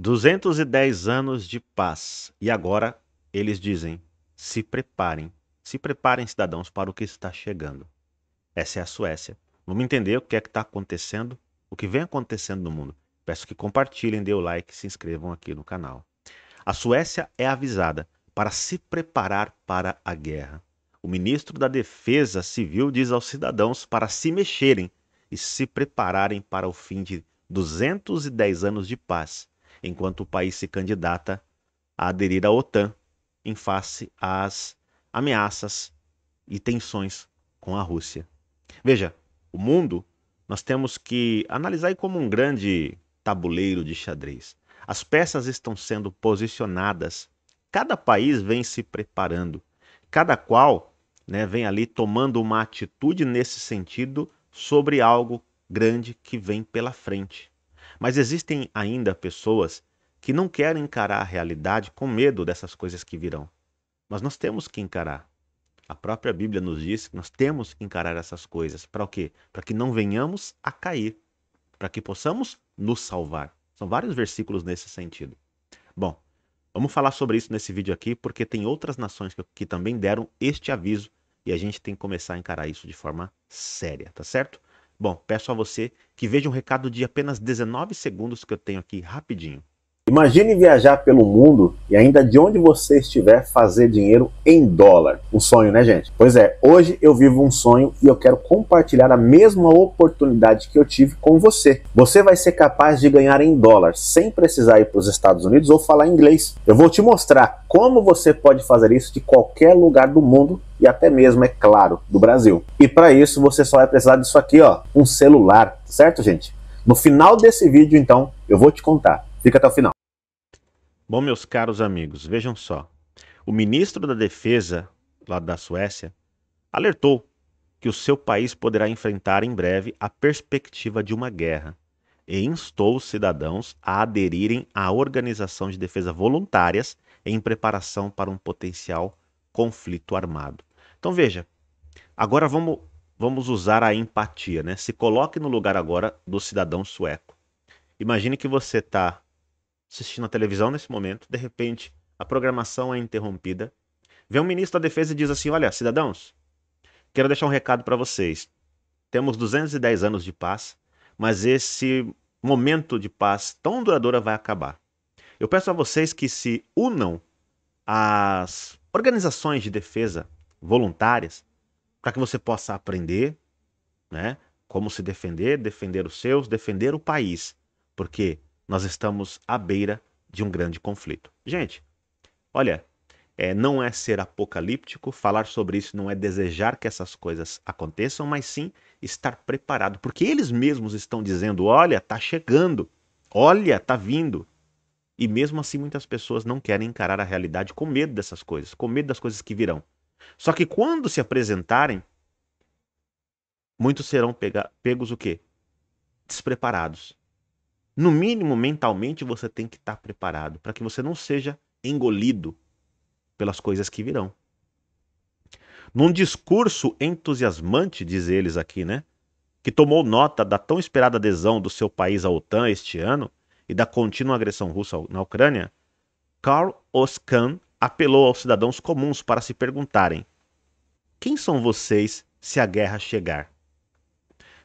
210 anos de paz. E agora eles dizem: se preparem, se preparem, cidadãos, para o que está chegando. Essa é a Suécia. Vamos entender o que é que está acontecendo, o que vem acontecendo no mundo. Peço que compartilhem, dê o like, se inscrevam aqui no canal. A Suécia é avisada para se preparar para a guerra. O ministro da Defesa Civil diz aos cidadãos para se mexerem e se prepararem para o fim de 210 anos de paz enquanto o país se candidata a aderir à OTAN em face às ameaças e tensões com a Rússia. Veja, o mundo nós temos que analisar como um grande tabuleiro de xadrez. As peças estão sendo posicionadas, cada país vem se preparando, cada qual né, vem ali tomando uma atitude nesse sentido sobre algo grande que vem pela frente. Mas existem ainda pessoas que não querem encarar a realidade com medo dessas coisas que virão. Mas nós temos que encarar. A própria Bíblia nos diz que nós temos que encarar essas coisas. Para o quê? Para que não venhamos a cair. Para que possamos nos salvar. São vários versículos nesse sentido. Bom, vamos falar sobre isso nesse vídeo aqui, porque tem outras nações que, que também deram este aviso e a gente tem que começar a encarar isso de forma séria, tá certo? Bom, peço a você que veja um recado de apenas 19 segundos que eu tenho aqui rapidinho. Imagine viajar pelo mundo e ainda de onde você estiver fazer dinheiro em dólar. Um sonho, né, gente? Pois é, hoje eu vivo um sonho e eu quero compartilhar a mesma oportunidade que eu tive com você. Você vai ser capaz de ganhar em dólar sem precisar ir para os Estados Unidos ou falar inglês. Eu vou te mostrar como você pode fazer isso de qualquer lugar do mundo e até mesmo, é claro, do Brasil. E para isso você só vai precisar disso aqui, ó, um celular, certo, gente? No final desse vídeo, então, eu vou te contar. Fica até o final. Bom, meus caros amigos, vejam só. O ministro da Defesa, lá da Suécia, alertou que o seu país poderá enfrentar em breve a perspectiva de uma guerra e instou os cidadãos a aderirem à organização de defesa voluntárias em preparação para um potencial conflito armado. Então veja, agora vamos, vamos usar a empatia, né? Se coloque no lugar agora do cidadão sueco. Imagine que você está assistindo a televisão nesse momento, de repente a programação é interrompida. Vem um ministro da defesa e diz assim: Olha, cidadãos, quero deixar um recado para vocês. Temos 210 anos de paz, mas esse momento de paz tão duradoura vai acabar. Eu peço a vocês que se unam às organizações de defesa voluntárias para que você possa aprender, né? Como se defender, defender os seus, defender o país. Porque nós estamos à beira de um grande conflito. Gente, olha, é, não é ser apocalíptico, falar sobre isso não é desejar que essas coisas aconteçam, mas sim estar preparado, porque eles mesmos estão dizendo: olha, tá chegando, olha, tá vindo. E mesmo assim, muitas pessoas não querem encarar a realidade com medo dessas coisas, com medo das coisas que virão. Só que quando se apresentarem, muitos serão pega, pegos o quê? Despreparados. No mínimo, mentalmente, você tem que estar tá preparado para que você não seja engolido pelas coisas que virão. Num discurso entusiasmante, diz eles aqui, né? Que tomou nota da tão esperada adesão do seu país à OTAN este ano e da contínua agressão russa na Ucrânia, Karl Oskan apelou aos cidadãos comuns para se perguntarem: quem são vocês se a guerra chegar?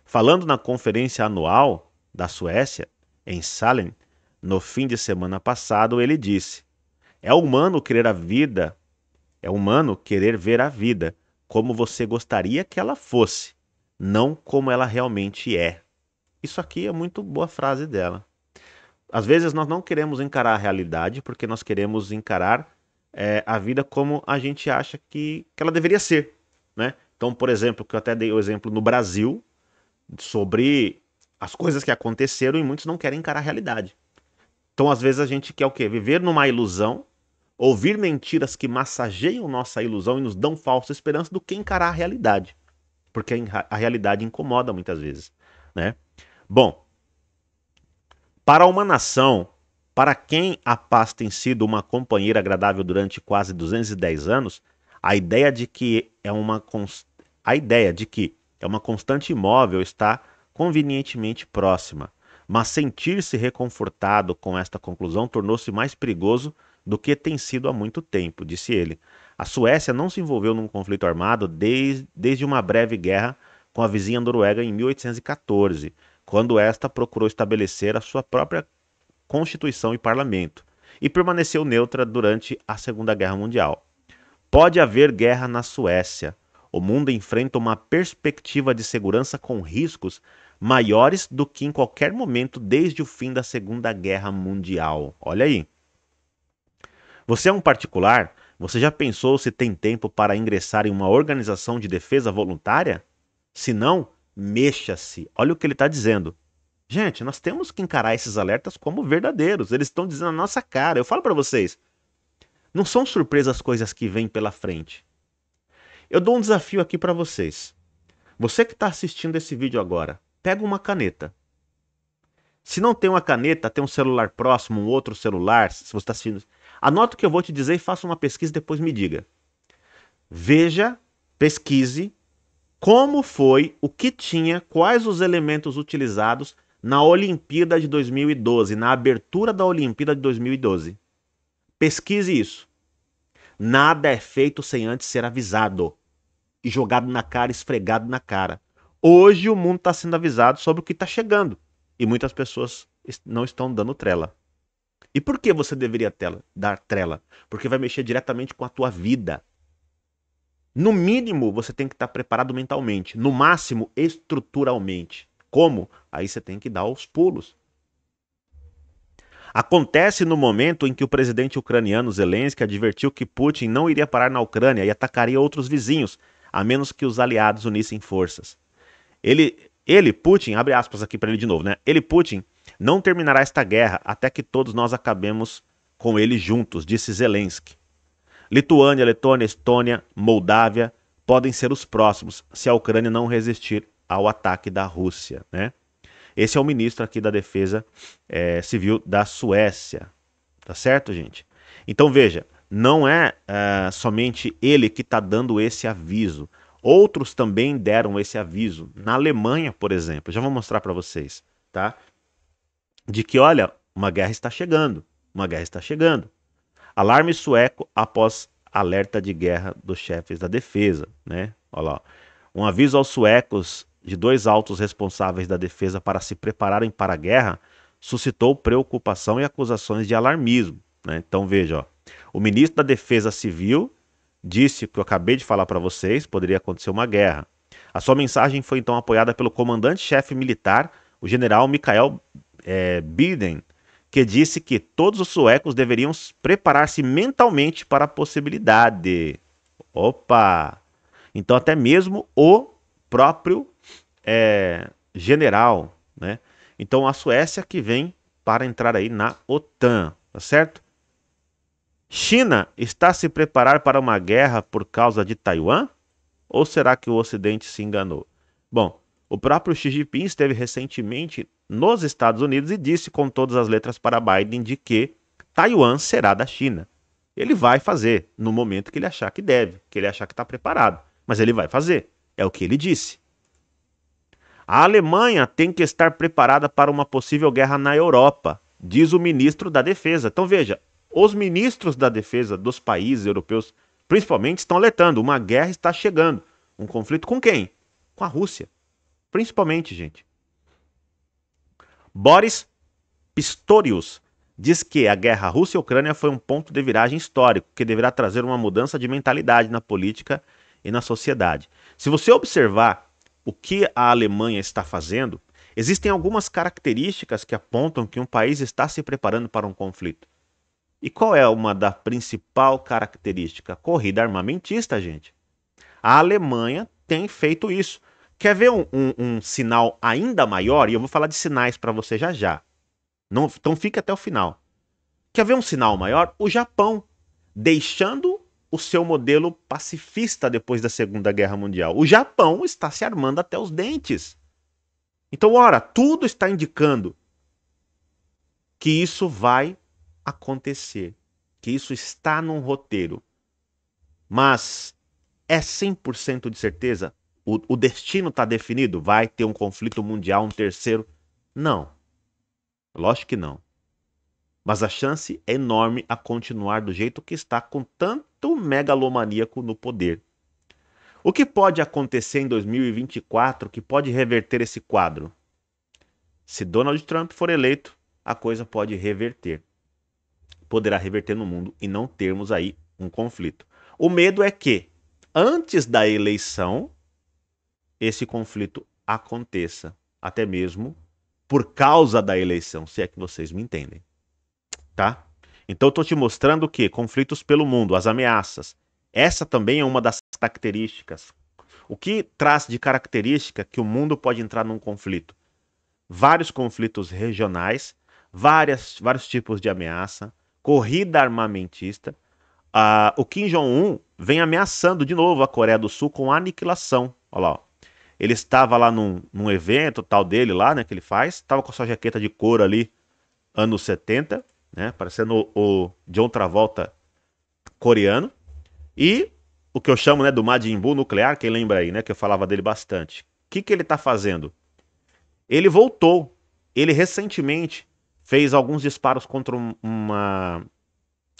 Falando na conferência anual da Suécia, em Salem, no fim de semana passado, ele disse: É humano querer a vida, é humano querer ver a vida como você gostaria que ela fosse, não como ela realmente é. Isso aqui é muito boa frase dela. Às vezes nós não queremos encarar a realidade porque nós queremos encarar é, a vida como a gente acha que, que ela deveria ser. Né? Então, por exemplo, que eu até dei o exemplo no Brasil sobre as coisas que aconteceram e muitos não querem encarar a realidade. Então, às vezes, a gente quer o quê? Viver numa ilusão, ouvir mentiras que massageiam nossa ilusão e nos dão falsa esperança do que encarar a realidade. Porque a realidade incomoda muitas vezes, né? Bom, para uma nação para quem a paz tem sido uma companheira agradável durante quase 210 anos, a ideia de que é uma a ideia de que é uma constante imóvel está convenientemente próxima, mas sentir-se reconfortado com esta conclusão tornou-se mais perigoso do que tem sido há muito tempo, disse ele. A Suécia não se envolveu num conflito armado desde, desde uma breve guerra com a vizinha Noruega em 1814, quando esta procurou estabelecer a sua própria constituição e parlamento, e permaneceu neutra durante a Segunda Guerra Mundial. Pode haver guerra na Suécia. O mundo enfrenta uma perspectiva de segurança com riscos maiores do que em qualquer momento desde o fim da Segunda Guerra Mundial. Olha aí. Você é um particular? Você já pensou se tem tempo para ingressar em uma organização de defesa voluntária? Se não, mexa-se. Olha o que ele está dizendo. Gente, nós temos que encarar esses alertas como verdadeiros. Eles estão dizendo na nossa cara. Eu falo para vocês, não são surpresas as coisas que vêm pela frente. Eu dou um desafio aqui para vocês. Você que está assistindo esse vídeo agora, pega uma caneta. Se não tem uma caneta, tem um celular próximo, um outro celular, se você está assistindo. Anota o que eu vou te dizer e faça uma pesquisa e depois me diga. Veja, pesquise como foi, o que tinha, quais os elementos utilizados na Olimpíada de 2012, na abertura da Olimpíada de 2012. Pesquise isso. Nada é feito sem antes ser avisado e jogado na cara, esfregado na cara. Hoje o mundo está sendo avisado sobre o que está chegando e muitas pessoas não estão dando trela. E por que você deveria tela, dar trela? Porque vai mexer diretamente com a tua vida. No mínimo, você tem que estar tá preparado mentalmente, no máximo, estruturalmente. Como? Aí você tem que dar os pulos. Acontece no momento em que o presidente ucraniano Zelensky advertiu que Putin não iria parar na Ucrânia e atacaria outros vizinhos, a menos que os aliados unissem forças. Ele, ele Putin, abre aspas aqui para ele de novo, né? Ele, Putin, não terminará esta guerra até que todos nós acabemos com ele juntos, disse Zelensky. Lituânia, Letônia, Estônia, Moldávia podem ser os próximos se a Ucrânia não resistir ao ataque da Rússia, né? Esse é o ministro aqui da Defesa é, Civil da Suécia, tá certo, gente? Então veja, não é, é somente ele que está dando esse aviso, Outros também deram esse aviso. Na Alemanha, por exemplo, já vou mostrar para vocês, tá? De que, olha, uma guerra está chegando, uma guerra está chegando. Alarme sueco após alerta de guerra dos chefes da defesa, né? Olha lá. Um aviso aos suecos de dois altos responsáveis da defesa para se prepararem para a guerra suscitou preocupação e acusações de alarmismo. Né? Então veja, ó. o ministro da Defesa Civil disse o que eu acabei de falar para vocês, poderia acontecer uma guerra. A sua mensagem foi então apoiada pelo comandante-chefe militar, o general Michael é, eh, Biden, que disse que todos os suecos deveriam preparar-se mentalmente para a possibilidade. Opa! Então até mesmo o próprio é, general, né? Então a Suécia que vem para entrar aí na OTAN, tá certo? China está a se preparar para uma guerra por causa de Taiwan? Ou será que o Ocidente se enganou? Bom, o próprio Xi Jinping esteve recentemente nos Estados Unidos e disse com todas as letras para Biden de que Taiwan será da China. Ele vai fazer no momento que ele achar que deve, que ele achar que está preparado. Mas ele vai fazer. É o que ele disse. A Alemanha tem que estar preparada para uma possível guerra na Europa, diz o ministro da Defesa. Então veja, os ministros da defesa dos países europeus, principalmente, estão alertando: uma guerra está chegando. Um conflito com quem? Com a Rússia. Principalmente, gente. Boris Pistorius diz que a guerra Rússia-Ucrânia foi um ponto de viragem histórico que deverá trazer uma mudança de mentalidade na política e na sociedade. Se você observar o que a Alemanha está fazendo, existem algumas características que apontam que um país está se preparando para um conflito. E qual é uma da principal característica? Corrida armamentista, gente. A Alemanha tem feito isso. Quer ver um, um, um sinal ainda maior? E eu vou falar de sinais para você já já. Não, então fique até o final. Quer ver um sinal maior? O Japão, deixando o seu modelo pacifista depois da Segunda Guerra Mundial. O Japão está se armando até os dentes. Então, ora, tudo está indicando que isso vai acontecer, que isso está num roteiro. Mas é 100% de certeza? O, o destino está definido? Vai ter um conflito mundial, um terceiro? Não. Lógico que não. Mas a chance é enorme a continuar do jeito que está, com tanto megalomaníaco no poder. O que pode acontecer em 2024 que pode reverter esse quadro? Se Donald Trump for eleito, a coisa pode reverter poderá reverter no mundo e não termos aí um conflito. O medo é que, antes da eleição, esse conflito aconteça, até mesmo por causa da eleição, se é que vocês me entendem. Tá? Então, estou te mostrando o que conflitos pelo mundo, as ameaças, essa também é uma das características. O que traz de característica que o mundo pode entrar num conflito? Vários conflitos regionais, várias, vários tipos de ameaça, corrida armamentista. Ah, o Kim Jong-un vem ameaçando de novo a Coreia do Sul com aniquilação. Olha lá, ó. ele estava lá num, num, evento tal dele lá, né, que ele faz, estava com a sua jaqueta de couro ali, anos 70, né, parecendo o, o John Travolta coreano. E o que eu chamo, né, do Majin Buu nuclear, quem lembra aí, né, que eu falava dele bastante. O que que ele está fazendo? Ele voltou, ele recentemente fez alguns disparos contra uma,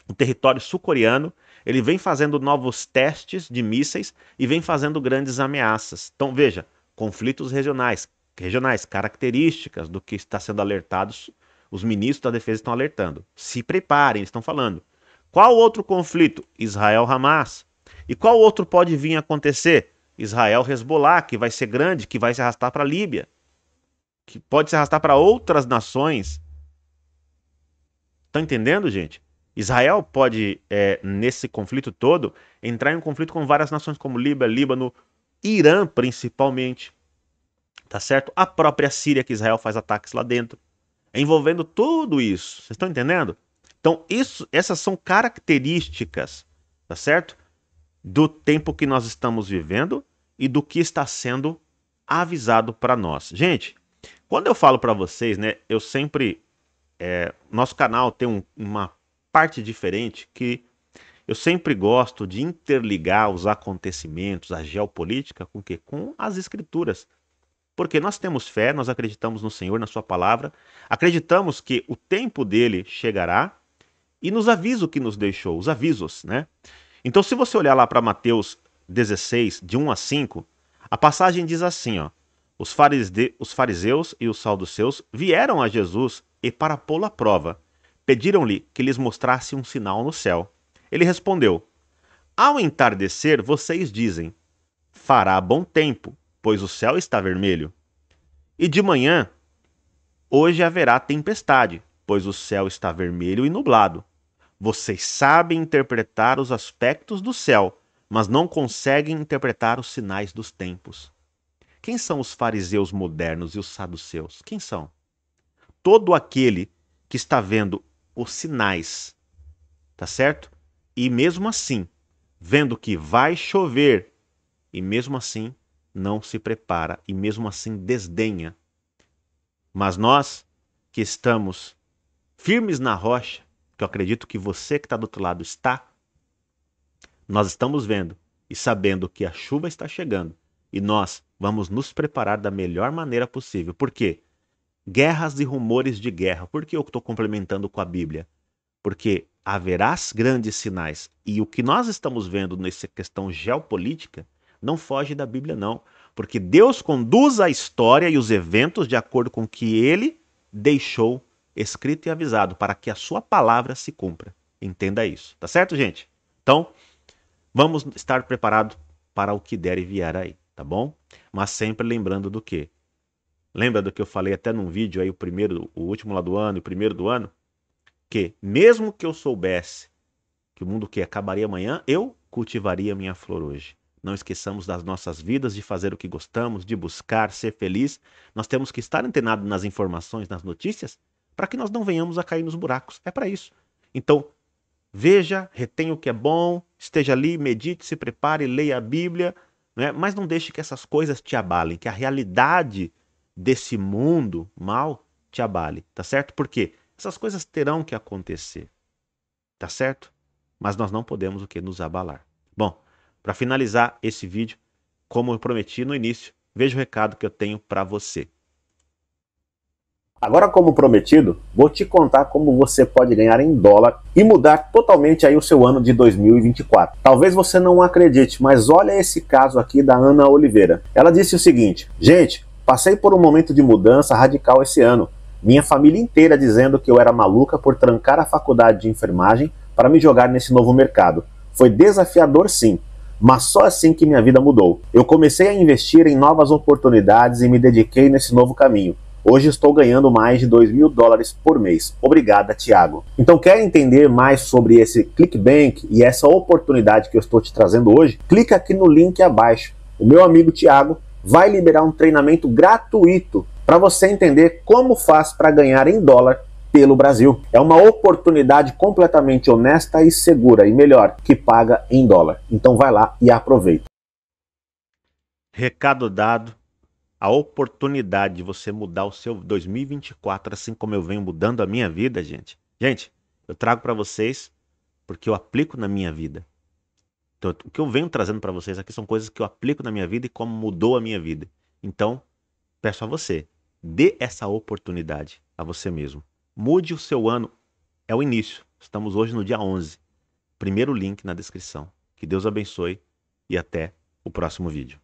um território sul-coreano. Ele vem fazendo novos testes de mísseis e vem fazendo grandes ameaças. Então, veja, conflitos regionais, regionais, características do que está sendo alertado, os ministros da defesa estão alertando. Se preparem, estão falando. Qual outro conflito? Israel-Hamas. E qual outro pode vir a acontecer? Israel-Hezbollah, que vai ser grande, que vai se arrastar para a Líbia, que pode se arrastar para outras nações Tá entendendo, gente? Israel pode, é, nesse conflito todo, entrar em um conflito com várias nações, como Líbia, Líbano, Irã, principalmente. Tá certo? A própria Síria, que Israel faz ataques lá dentro. Envolvendo tudo isso. Vocês estão entendendo? Então, isso, essas são características, tá certo? Do tempo que nós estamos vivendo e do que está sendo avisado para nós. Gente, quando eu falo para vocês, né, eu sempre é, nosso canal tem um, uma parte diferente que eu sempre gosto de interligar os acontecimentos, a geopolítica, com o quê? Com as escrituras. Porque nós temos fé, nós acreditamos no Senhor, na Sua palavra, acreditamos que o tempo dele chegará e nos avisa o que nos deixou, os avisos, né? Então, se você olhar lá para Mateus 16, de 1 a 5, a passagem diz assim: ó, os, fariseus e os saldos seus vieram a Jesus e para pô-lo à prova, pediram-lhe que lhes mostrasse um sinal no céu. Ele respondeu: Ao entardecer, vocês dizem: Fará bom tempo, pois o céu está vermelho. E de manhã, hoje haverá tempestade, pois o céu está vermelho e nublado. Vocês sabem interpretar os aspectos do céu, mas não conseguem interpretar os sinais dos tempos. Quem são os fariseus modernos e os saduceus? Quem são? todo aquele que está vendo os sinais, tá certo? E mesmo assim, vendo que vai chover, e mesmo assim não se prepara, e mesmo assim desdenha. Mas nós que estamos firmes na rocha, que eu acredito que você que está do outro lado está, nós estamos vendo e sabendo que a chuva está chegando e nós vamos nos preparar da melhor maneira possível. Por quê? guerras e rumores de guerra. Por que eu estou complementando com a Bíblia? Porque haverá grandes sinais. E o que nós estamos vendo nessa questão geopolítica não foge da Bíblia, não. Porque Deus conduz a história e os eventos de acordo com o que ele deixou escrito e avisado, para que a sua palavra se cumpra. Entenda isso. Tá certo, gente? Então, vamos estar preparados para o que der e vier aí, tá bom? Mas sempre lembrando do que? Lembra do que eu falei até num vídeo aí, o primeiro, o último lá do ano e o primeiro do ano? Que mesmo que eu soubesse que o mundo que acabaria amanhã, eu cultivaria minha flor hoje. Não esqueçamos das nossas vidas, de fazer o que gostamos, de buscar, ser feliz. Nós temos que estar antenado nas informações, nas notícias, para que nós não venhamos a cair nos buracos. É para isso. Então, veja, retenha o que é bom, esteja ali, medite, se prepare, leia a Bíblia, né? mas não deixe que essas coisas te abalem, que a realidade desse mundo mal te abale, tá certo? Porque essas coisas terão que acontecer, tá certo? Mas nós não podemos o que nos abalar. Bom, para finalizar esse vídeo, como eu prometi no início, veja o recado que eu tenho para você. Agora, como prometido, vou te contar como você pode ganhar em dólar e mudar totalmente aí o seu ano de 2024. Talvez você não acredite, mas olha esse caso aqui da Ana Oliveira. Ela disse o seguinte: "Gente, Passei por um momento de mudança radical esse ano. Minha família inteira dizendo que eu era maluca por trancar a faculdade de enfermagem para me jogar nesse novo mercado. Foi desafiador, sim, mas só assim que minha vida mudou. Eu comecei a investir em novas oportunidades e me dediquei nesse novo caminho. Hoje estou ganhando mais de 2 mil dólares por mês. Obrigada, Tiago. Então, quer entender mais sobre esse ClickBank e essa oportunidade que eu estou te trazendo hoje? Clica aqui no link abaixo. O meu amigo Tiago vai liberar um treinamento gratuito para você entender como faz para ganhar em dólar pelo Brasil. É uma oportunidade completamente honesta e segura, e melhor, que paga em dólar. Então vai lá e aproveita. Recado dado, a oportunidade de você mudar o seu 2024, assim como eu venho mudando a minha vida, gente. Gente, eu trago para vocês porque eu aplico na minha vida. Então, o que eu venho trazendo para vocês aqui são coisas que eu aplico na minha vida e como mudou a minha vida. Então, peço a você, dê essa oportunidade a você mesmo. Mude o seu ano, é o início. Estamos hoje no dia 11. Primeiro link na descrição. Que Deus abençoe e até o próximo vídeo.